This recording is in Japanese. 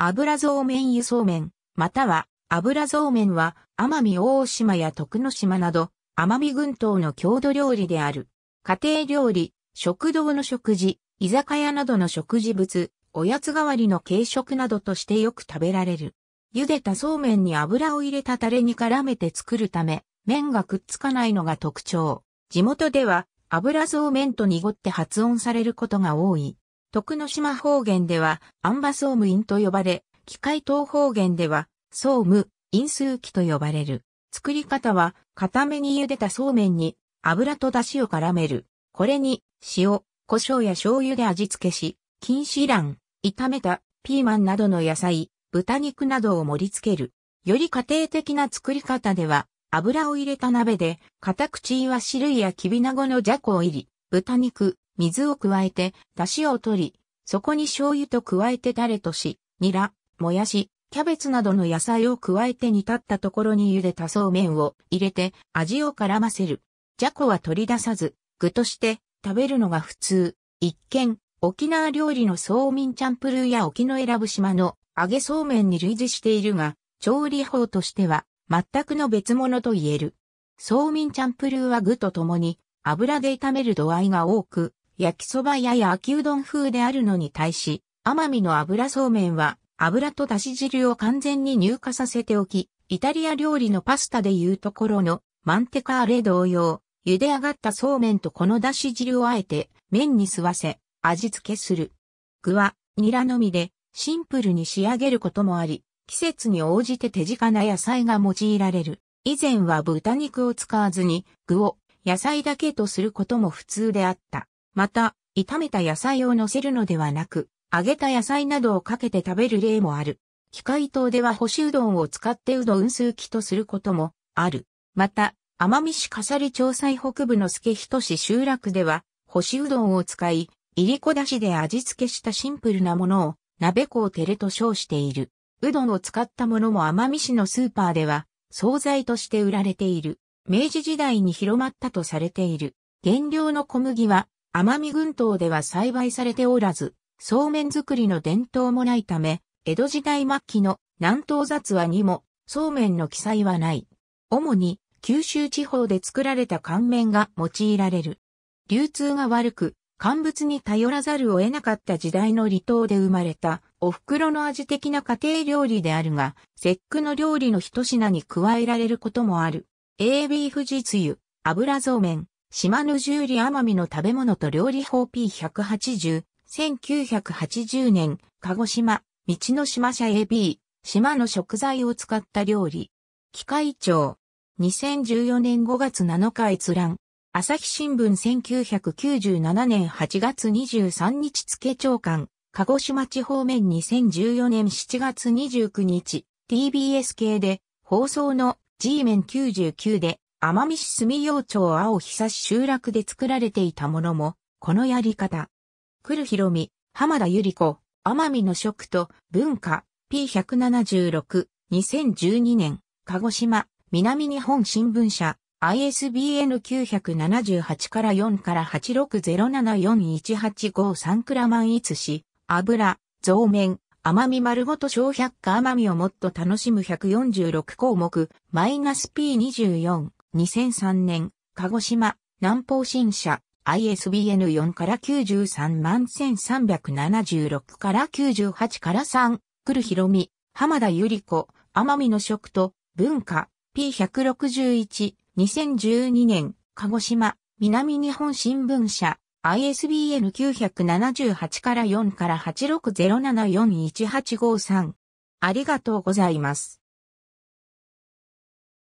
油増麺輸送麺、または油増麺は奄美大島や徳之島など奄美群島の郷土料理である。家庭料理、食堂の食事、居酒屋などの食事物、おやつ代わりの軽食などとしてよく食べられる。茹でたそうめんに油を入れたタレに絡めて作るため、麺がくっつかないのが特徴。地元では油そうめんと濁って発音されることが多い。徳之島方言では、アンバソームインと呼ばれ、機械等方言では、ソ総務、因数機と呼ばれる。作り方は、固めに茹でたそうめんに、油と出汁を絡める。これに、塩、胡椒や醤油で味付けし、錦糸卵、炒めた、ピーマンなどの野菜、豚肉などを盛り付ける。より家庭的な作り方では、油を入れた鍋で、片口いわし類やきびなごのじゃこを入り、豚肉、水を加えて、出汁を取り、そこに醤油と加えてタレとし、ニラ、もやし、キャベツなどの野菜を加えて煮立ったところに茹でたそうめんを入れて味を絡ませる。じゃこは取り出さず、具として食べるのが普通。一見、沖縄料理のそうみんチャンプルーや沖の選ぶ島の揚げそうめんに類似しているが、調理法としては全くの別物と言える。そうみんチャンプルーは具と共に油で炒める度合いが多く、焼きそばや焼きうどん風であるのに対し、奄美の油そうめんは、油とだし汁を完全に乳化させておき、イタリア料理のパスタでいうところのマンテカーレ同様、茹で上がったそうめんとこのだし汁をあえて麺に吸わせ、味付けする。具はニラのみでシンプルに仕上げることもあり、季節に応じて手近な野菜が用いられる。以前は豚肉を使わずに具を野菜だけとすることも普通であった。また、炒めた野菜を乗せるのではなく、揚げた野菜などをかけて食べる例もある。機械棟では干しうどんを使ってうどん数器とすることもある。また、奄美市笠利町西北部の助人市集落では、干しうどんを使い、いりこだしで味付けしたシンプルなものを、鍋子照れと称している。うどんを使ったものも奄美市のスーパーでは、惣菜として売られている。明治時代に広まったとされている。原料の小麦は、奄美群島では栽培されておらず、そうめん作りの伝統もないため、江戸時代末期の南東雑話にも、そうめんの記載はない。主に、九州地方で作られた乾麺が用いられる。流通が悪く、乾物に頼らざるを得なかった時代の離島で生まれた、お袋の味的な家庭料理であるが、節句の料理の一品に加えられることもある。AB 富士つゆ、油そうめん、島の十里奄美の食べ物と料理法 P180、1980年、鹿児島、道の島社 AB、島の食材を使った料理。機械庁、2014年5月7日閲覧。朝日新聞1997年8月23日付長官、鹿児島地方面2014年7月29日、TBS 系で、放送の G 面99で、奄美市住用町青久集落で作られていたものも、このやり方。来るひろみ、浜田ゆり子、奄美の食と文化 P176、2012年、鹿児島、南日本新聞社、ISBN 978から4から8 6 0 7 4 1 8 5ンクラマンツし、油、増面、甘み丸ごと小百科甘みをもっと楽しむ146項目、マイナス P24。2003年、鹿児島、南方新社、ISBN4 から93万1376から98から3、来ひろみ、浜田ゆり子、奄美の食と文化、P161、2012年、鹿児島、南日本新聞社、ISBN 978から4から86074185 3ありがとうございます。